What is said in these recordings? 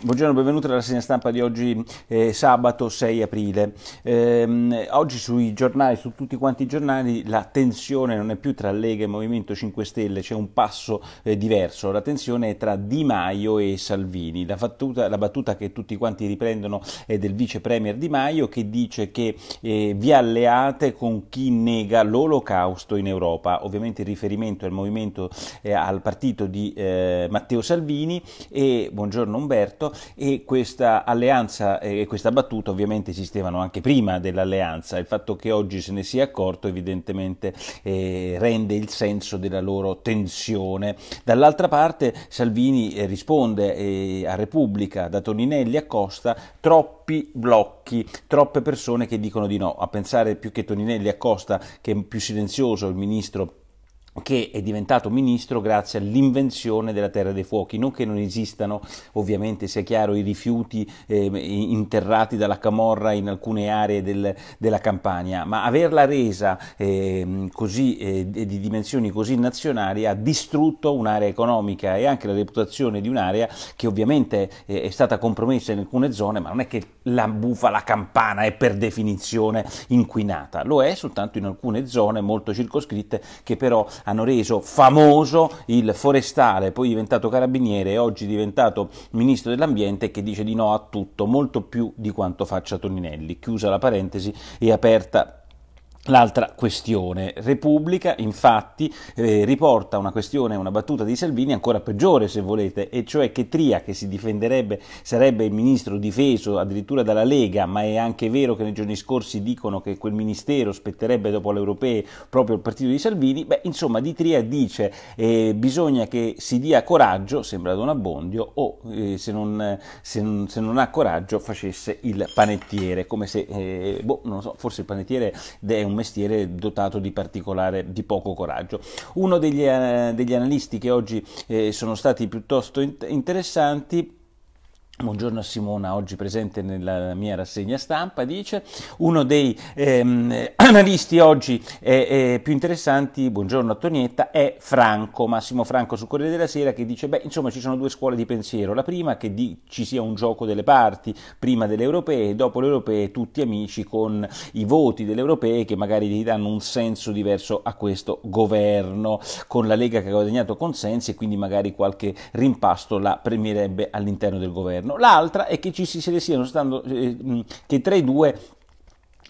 Buongiorno, benvenuti alla segna stampa di oggi eh, sabato 6 aprile. Ehm, oggi sui giornali, su tutti quanti i giornali, la tensione non è più tra Lega e Movimento 5 Stelle, c'è un passo eh, diverso, la tensione è tra Di Maio e Salvini. La, fattuta, la, battuta che tutti quanti riprendono è del vice premier Di Maio che dice che eh, vi alleate con chi nega l'olocausto in Europa, ovviamente il riferimento è al movimento, eh, al partito di eh, Matteo Salvini e buongiorno Umberto e questa alleanza e questa battuta ovviamente esistevano anche prima dell'alleanza. Il fatto che oggi se ne sia accorto evidentemente eh, rende il senso della loro tensione. Dall'altra parte Salvini eh, risponde eh, a Repubblica, da Toninelli a Costa, troppi blocchi, troppe persone che dicono di no. A pensare più che Toninelli a Costa, che è più silenzioso il ministro che è diventato ministro grazie all'invenzione della terra dei fuochi. Non che non esistano, ovviamente, sia chiaro, i rifiuti eh, interrati dalla camorra in alcune aree del, della Campania, ma averla resa eh, così, eh, di dimensioni così nazionali ha distrutto un'area economica e anche la reputazione di un'area che ovviamente è stata compromessa in alcune zone, ma non è che la bufa, la campana è per definizione inquinata, lo è soltanto in alcune zone molto circoscritte che però hanno reso famoso il forestale, poi diventato carabiniere e oggi diventato ministro dell'ambiente che dice di no a tutto, molto più di quanto faccia Toninelli. Chiusa la parentesi e aperta L'altra questione, Repubblica infatti eh, riporta una questione, una battuta di Salvini ancora peggiore se volete, e cioè che Tria che si difenderebbe sarebbe il ministro difeso addirittura dalla Lega, ma è anche vero che nei giorni scorsi dicono che quel ministero spetterebbe dopo le europee proprio il partito di Salvini, beh insomma di Tria dice eh, bisogna che si dia coraggio, sembra Don Abbondio, o eh, se, non, se, non, se, non, ha coraggio facesse il panettiere, come se, eh, boh, non so, forse il panettiere è un mestiere dotato di particolare, di poco coraggio. Uno degli, eh, degli analisti che oggi eh, sono stati piuttosto in- interessanti Buongiorno a Simona, oggi presente nella mia rassegna stampa, dice uno dei ehm, analisti oggi eh, eh, più interessanti, buongiorno a Tonietta, è Franco, Massimo Franco su Corriere della Sera che dice, beh insomma ci sono due scuole di pensiero, la prima che di, ci sia un gioco delle parti, prima delle europee, e dopo le europee tutti amici con i voti delle europee che magari gli danno un senso diverso a questo governo, con la Lega che ha guadagnato consensi e quindi magari qualche rimpasto la premierebbe all'interno del governo governo, l'altra è che, ci si, siano stando, eh, che tra i due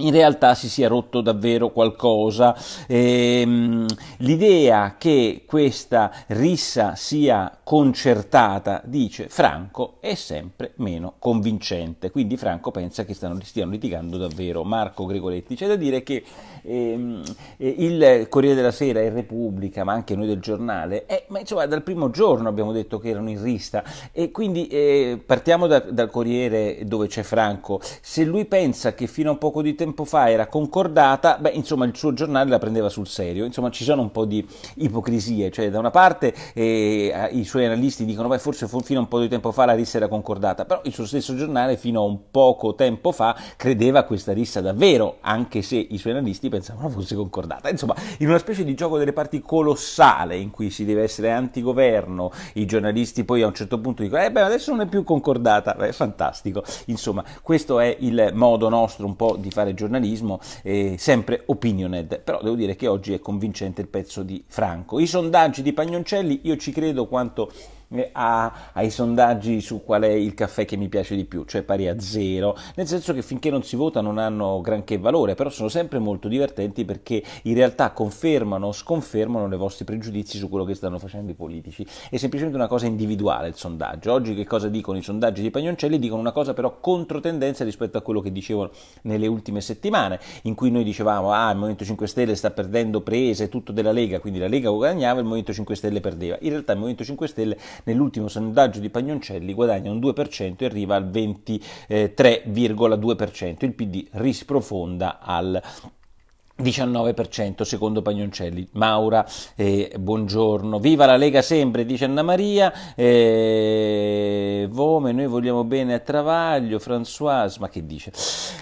in realtà si sia rotto davvero qualcosa. Ehm, l'idea che questa rissa sia concertata, dice Franco, è sempre meno convincente. Quindi Franco pensa che stanno, stiano litigando davvero. Marco Gregoletti, c'è da dire che ehm, eh, il Corriere della Sera e Repubblica, ma anche noi del giornale, è, eh, insomma, dal primo giorno abbiamo detto che erano in rissa. E quindi eh, partiamo da, dal Corriere dove c'è Franco. Se lui pensa che fino a poco di tempo tempo fa era concordata, beh, insomma, il suo giornale la prendeva sul serio. Insomma, ci sono un po' di ipocrisie, cioè da una parte eh, i suoi analisti dicono beh, forse fino a un po' di tempo fa la rissa era concordata, però il suo stesso giornale fino a un poco tempo fa credeva a questa rissa davvero, anche se i suoi analisti pensavano fosse concordata. Insomma, in una specie di gioco delle parti colossale in cui si deve essere antigoverno, i giornalisti poi a un certo punto dicono eh beh, adesso non è più concordata, beh, fantastico. Insomma, questo è il modo nostro un po' di fare giornalismo, eh, sempre opinioned, però devo dire che oggi è convincente il pezzo di Franco. I sondaggi di Pagnoncelli, io ci credo quanto eh, a, ai sondaggi su qual è il caffè che mi piace di più, cioè pari a zero, nel senso che finché non si vota non hanno granché valore, però sono sempre molto divertenti perché in realtà confermano o sconfermano le vostre pregiudizi su quello che stanno facendo i politici. È semplicemente una cosa individuale il sondaggio. Oggi che cosa dicono i sondaggi di Pagnoncelli? Dicono una cosa però controtendenza rispetto a quello che dicevano nelle ultime settimane, in cui noi dicevamo ah il Movimento 5 Stelle sta perdendo prese, tutto della Lega, quindi la Lega guadagnava, e il Movimento 5 Stelle perdeva. In realtà il Movimento 5 Stelle nell'ultimo sondaggio di Pagnoncelli guadagna un 2% e arriva al 23,2%. Il PD risprofonda al 19% secondo Pagnoncelli. Maura, eh, buongiorno. Viva la Lega sempre, dice Anna Maria. Eh, Vome, noi vogliamo bene a Travaglio, Françoise, ma che dice?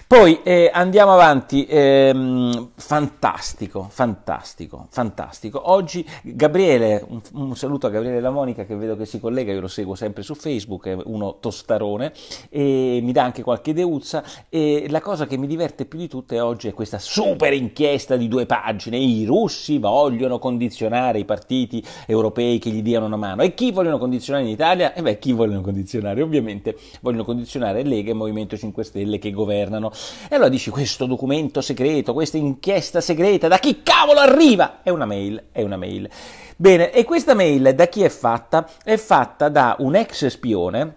Poi eh, andiamo avanti. Ehm, fantastico, fantastico, fantastico. Oggi Gabriele, un, un, saluto a Gabriele La Monica che vedo che si collega, io lo seguo sempre su Facebook, è uno tostarone e mi dà anche qualche deuzza e la cosa che mi diverte più di tutte oggi è questa super inchiesta inchiesta di due pagine. I russi vogliono condizionare i partiti europei che gli diano una mano. E chi vogliono condizionare in Italia? E beh, chi vogliono condizionare? Ovviamente vogliono condizionare Lega e Movimento 5 Stelle che governano. E allora dici questo documento segreto, questa inchiesta segreta, da chi cavolo arriva? È una mail, è una mail. Bene, e questa mail da chi è fatta? È fatta da un ex spione,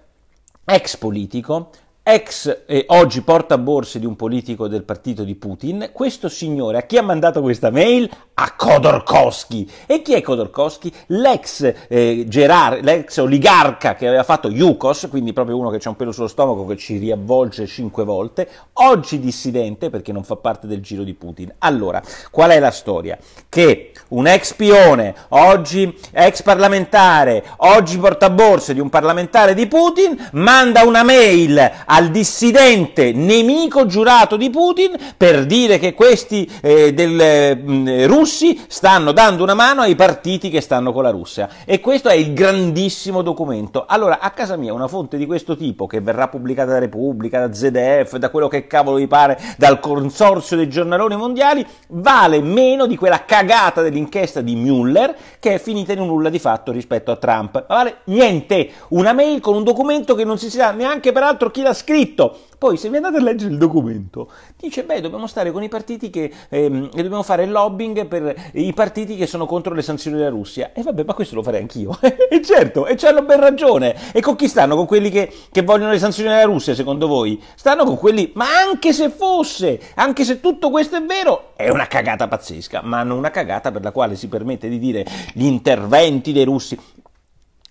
ex politico, ex e oggi portaborse di un politico del partito di Putin, questo signore a chi ha mandato questa mail? a Khodorkovsky. E chi è Khodorkovsky? L'ex, eh, Gerard, l'ex oligarca che aveva fatto Yukos, quindi proprio uno che c'è un pelo sullo stomaco che ci riavvolge cinque volte, oggi dissidente perché non fa parte del giro di Putin. Allora, qual è la storia? Che un ex spione, oggi ex parlamentare, oggi portaborse di un parlamentare di Putin, manda una mail al dissidente nemico giurato di Putin per dire che questi eh, del mm, eh, russo russi stanno dando una mano ai partiti che stanno con la Russia. E questo è il grandissimo documento. Allora, a casa mia una fonte di questo tipo, che verrà pubblicata da Repubblica, da ZDF, da quello che cavolo vi pare, dal consorzio dei giornaloni mondiali, vale meno di quella cagata dell'inchiesta di Mueller, che è finita in un nulla di fatto rispetto a Trump. Ma vale niente, una mail con un documento che non si sa neanche peraltro chi l'ha scritto. Poi, se vi andate a leggere il documento, dice, beh, dobbiamo stare con i partiti che, ehm, dobbiamo fare lobbying per per i partiti che sono contro le sanzioni della Russia. E vabbè, ma questo lo farei anch'io. e certo, e hanno ben ragione. E con chi stanno? Con quelli che, che vogliono le sanzioni della Russia, secondo voi? Stanno con quelli, ma anche se fosse, anche se tutto questo è vero, è una cagata pazzesca, ma non una cagata per la quale si permette di dire gli interventi dei russi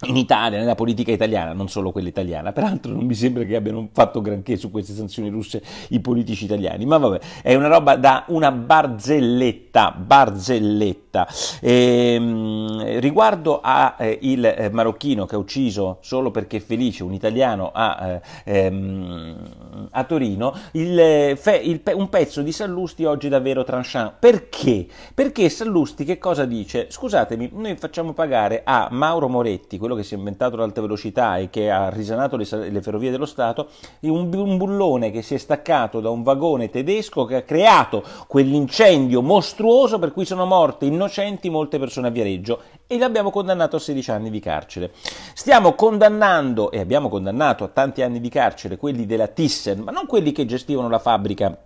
in Italia, nella politica italiana, non solo quella italiana, peraltro non mi sembra che abbiano fatto granché su queste sanzioni russe i politici italiani, ma vabbè, è una roba da una barzelletta, barzelletta vita. E, ehm, riguardo al eh, eh, marocchino che ha ucciso solo perché è felice un italiano a, eh, ehm, a Torino, il, eh, fe, il, un pezzo di Sallusti oggi davvero tranchant. Perché? Perché Sallusti che cosa dice? Scusatemi, noi facciamo pagare a Mauro Moretti, quello che si è inventato l'alta velocità e che ha risanato le, le ferrovie dello Stato, un, un bullone che si è staccato da un vagone tedesco che ha creato quell'incendio mostruoso per cui sono morte innocenti innocenti molte persone a Viareggio e l'abbiamo condannato a 16 anni di carcere. Stiamo condannando e abbiamo condannato a tanti anni di carcere quelli della Thyssen, ma non quelli che gestivano la fabbrica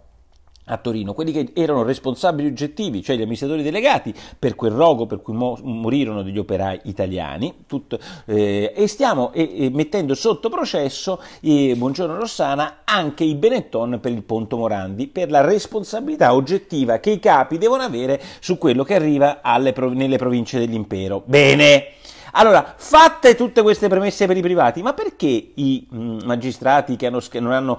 a Torino, quelli che erano responsabili oggettivi, cioè gli amministratori delegati, per quel rogo per cui mo- morirono degli operai italiani, tutto, eh, e stiamo eh, mettendo sotto processo, eh, buongiorno Rossana, anche i Benetton per il Ponto Morandi, per la responsabilità oggettiva che i capi devono avere su quello che arriva prov- nelle province dell'impero. Bene! Allora, fatte tutte queste premesse per i privati, ma perché i mm, magistrati che, hanno, che non hanno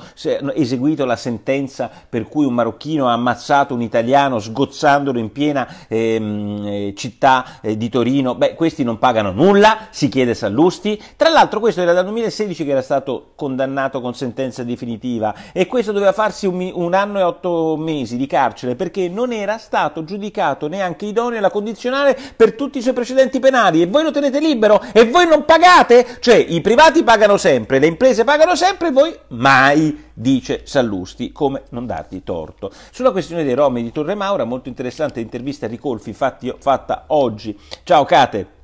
eseguito la sentenza per cui un marocchino ha ammazzato un italiano sgozzandolo in piena ehm, eh, città eh, di Torino, beh, questi non pagano nulla, si chiede Sallusti. Tra l'altro questo era dal 2016 che era stato condannato con sentenza definitiva e questo doveva farsi un, un anno e otto mesi di carcere perché non era stato giudicato neanche idoneo alla condizionale per tutti i suoi precedenti penali e voi lo tenete libero e voi non pagate? Cioè i privati pagano sempre, le imprese pagano sempre e voi mai, dice Sallusti, come non darti torto. Sulla questione dei Romi di Torre Maura, molto interessante intervista a Ricolfi fatti, fatta oggi. Ciao Cate!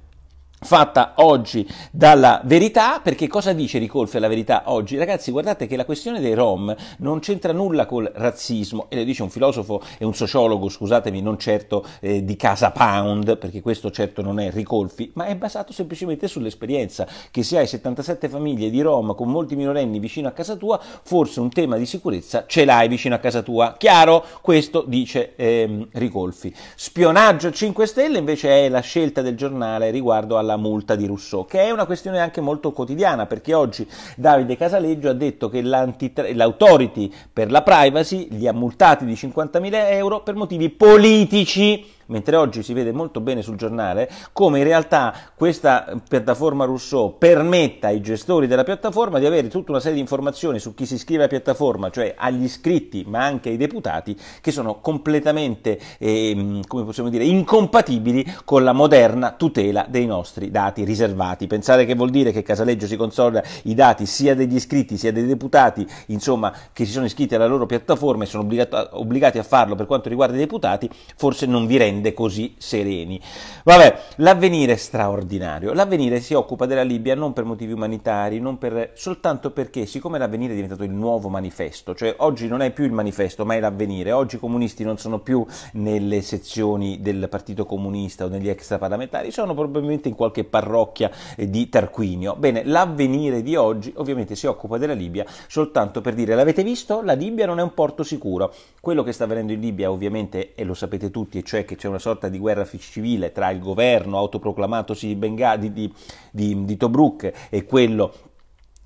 fatta oggi dalla verità, perché cosa dice Ricolfi alla verità oggi? Ragazzi, guardate che la questione dei Rom non c'entra nulla col razzismo, e lo dice un filosofo e un sociologo, scusatemi, non certo eh, di casa Pound, perché questo certo non è Ricolfi, ma è basato semplicemente sull'esperienza che se hai 77 famiglie di Rom con molti minorenni vicino a casa tua, forse un tema di sicurezza ce l'hai vicino a casa tua. Chiaro? Questo dice ehm, Ricolfi. Spionaggio 5 Stelle invece è la scelta del giornale riguardo alla alla multa di Rousseau, che è una questione anche molto quotidiana, perché oggi Davide Casaleggio ha detto che l'autority per la privacy li ha multati di 50.000 euro per motivi politici mentre oggi si vede molto bene sul giornale come in realtà questa piattaforma Rousseau permetta ai gestori della piattaforma di avere tutta una serie di informazioni su chi si iscrive alla piattaforma, cioè agli iscritti ma anche ai deputati, che sono completamente, eh, come possiamo dire, incompatibili con la moderna tutela dei nostri dati riservati. Pensare che vuol dire che Casaleggio si consolida i dati sia degli iscritti sia dei deputati, insomma, che si sono iscritti alla loro piattaforma e sono obbligati a farlo per quanto riguarda i deputati, forse non vi rende rende così sereni. Vabbè, l'avvenire è straordinario. L'avvenire si occupa della Libia non per motivi umanitari, per, soltanto perché siccome l'avvenire è diventato il nuovo manifesto, cioè oggi non è più il manifesto ma è l'avvenire, oggi i comunisti non sono più nelle sezioni del Partito Comunista o negli extraparlamentari, sono probabilmente in qualche parrocchia eh, di Tarquinio. Bene, l'avvenire di oggi ovviamente si occupa della Libia soltanto per dire l'avete visto? La Libia non è un porto sicuro. Quello che sta avvenendo in Libia ovviamente, e lo sapete tutti, e cioè che c'è una sorta di guerra civile tra il governo autoproclamatosi di, Benga, di, di, di Tobruk e quello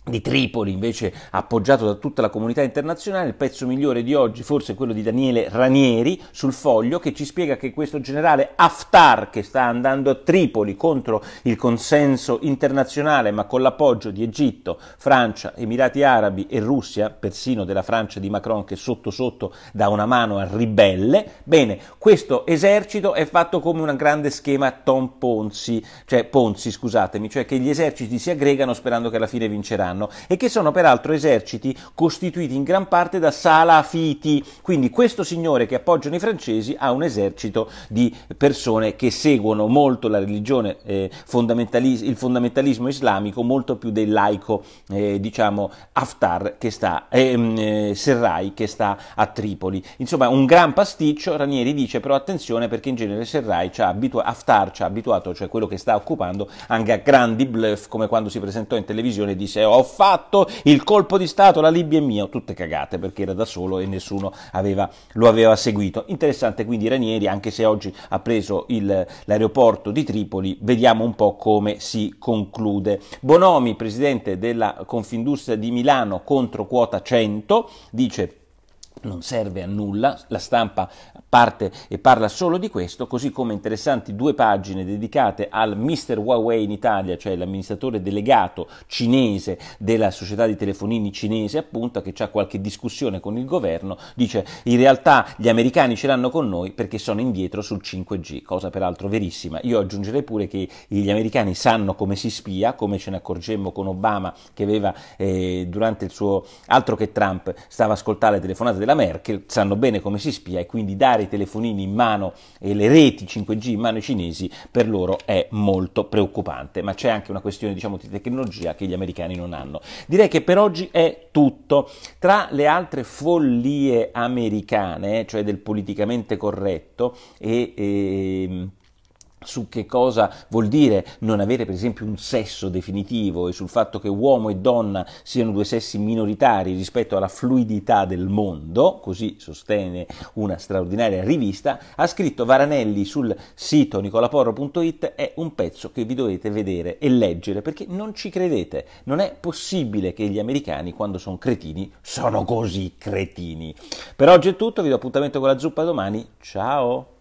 di Tripoli, invece appoggiato da tutta la comunità internazionale, il pezzo migliore di oggi forse è quello di Daniele Ranieri sul foglio che ci spiega che questo generale Haftar che sta andando a Tripoli contro il consenso internazionale ma con l'appoggio di Egitto, Francia, Emirati Arabi e Russia, persino della Francia di Macron che sotto sotto dà una mano al ribelle, bene, questo esercito è fatto come un grande schema Tom Ponzi, cioè Ponzi scusatemi, cioè che gli eserciti si aggregano sperando che alla fine vinceranno hanno e che sono peraltro eserciti costituiti in gran parte da salafiti. Quindi questo signore che appoggiano i francesi ha un esercito di persone che seguono molto la religione, eh, fondamentalis- il fondamentalismo islamico, molto più del laico, eh, diciamo, Haftar che sta, ehm, eh, Serrai che sta a Tripoli. Insomma, un gran pasticcio, Ranieri dice però attenzione perché in genere Serrai ci ha abitua- Haftar ci ha abituato, cioè quello che sta occupando, anche a grandi bluff come quando si presentò in televisione e disse ho ho fatto il colpo di Stato, la Libia è mia, tutte cagate perché era da solo e nessuno aveva, lo aveva seguito. Interessante quindi Ranieri, anche se oggi ha preso il, l'aeroporto di Tripoli, vediamo un po' come si conclude. Bonomi, presidente della Confindustria di Milano contro quota 100, dice non serve a nulla, la stampa parte e parla solo di questo, così come interessanti due pagine dedicate al Mr. Huawei in Italia, cioè l'amministratore delegato cinese della società di telefonini cinese, appunto, che ha qualche discussione con il governo, dice in realtà gli americani ce l'hanno con noi perché sono indietro sul 5G, cosa peraltro verissima. Io aggiungerei pure che gli americani sanno come si spia, come ce ne accorgemmo con Obama che aveva eh, durante il suo altro che Trump stava a ascoltare le telefonate della Merkel, sanno bene come si spia e quindi dare i telefonini in mano e le reti 5G in mano ai cinesi per loro è molto preoccupante, ma c'è anche una questione diciamo, di tecnologia che gli americani non hanno. Direi che per oggi è tutto. Tra le altre follie americane, cioè del politicamente corretto e, e ehm, su che cosa vuol dire non avere per esempio un sesso definitivo e sul fatto che uomo e donna siano due sessi minoritari rispetto alla fluidità del mondo, così sostiene una straordinaria rivista, ha scritto Varanelli sul sito nicolaporro.it è un pezzo che vi dovete vedere e leggere perché non ci credete, non è possibile che gli americani quando sono cretini sono così cretini. Per oggi è tutto, vi do appuntamento con la zuppa domani, ciao!